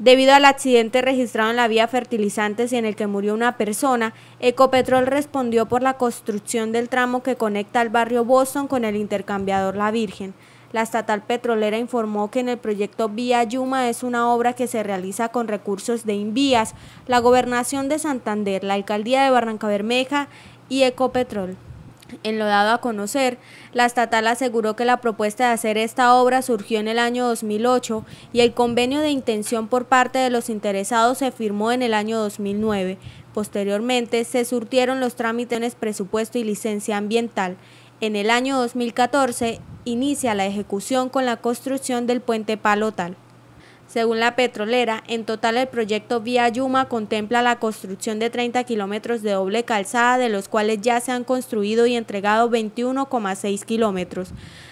Debido al accidente registrado en la vía Fertilizantes y en el que murió una persona, Ecopetrol respondió por la construcción del tramo que conecta el barrio Boston con el intercambiador La Virgen. La estatal petrolera informó que en el proyecto Vía Yuma es una obra que se realiza con recursos de Invías, la Gobernación de Santander, la Alcaldía de Barranca Bermeja y Ecopetrol. En lo dado a conocer, la estatal aseguró que la propuesta de hacer esta obra surgió en el año 2008 y el convenio de intención por parte de los interesados se firmó en el año 2009. Posteriormente se surtieron los trámites presupuesto y licencia ambiental. En el año 2014 inicia la ejecución con la construcción del puente palotal. Según la petrolera, en total el proyecto Vía Yuma contempla la construcción de 30 kilómetros de doble calzada, de los cuales ya se han construido y entregado 21,6 kilómetros.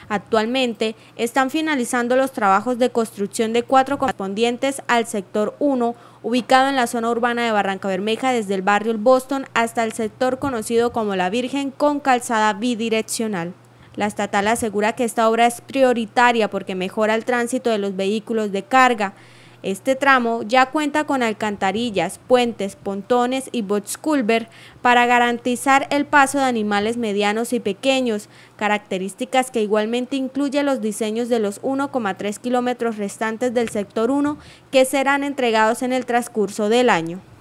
Actualmente están finalizando los trabajos de construcción de cuatro correspondientes al sector 1, ubicado en la zona urbana de Barranca Bermeja desde el barrio El Boston hasta el sector conocido como La Virgen con calzada bidireccional. La estatal asegura que esta obra es prioritaria porque mejora el tránsito de los vehículos de carga. Este tramo ya cuenta con alcantarillas, puentes, pontones y botsculver para garantizar el paso de animales medianos y pequeños, características que igualmente incluye los diseños de los 1,3 kilómetros restantes del sector 1 que serán entregados en el transcurso del año.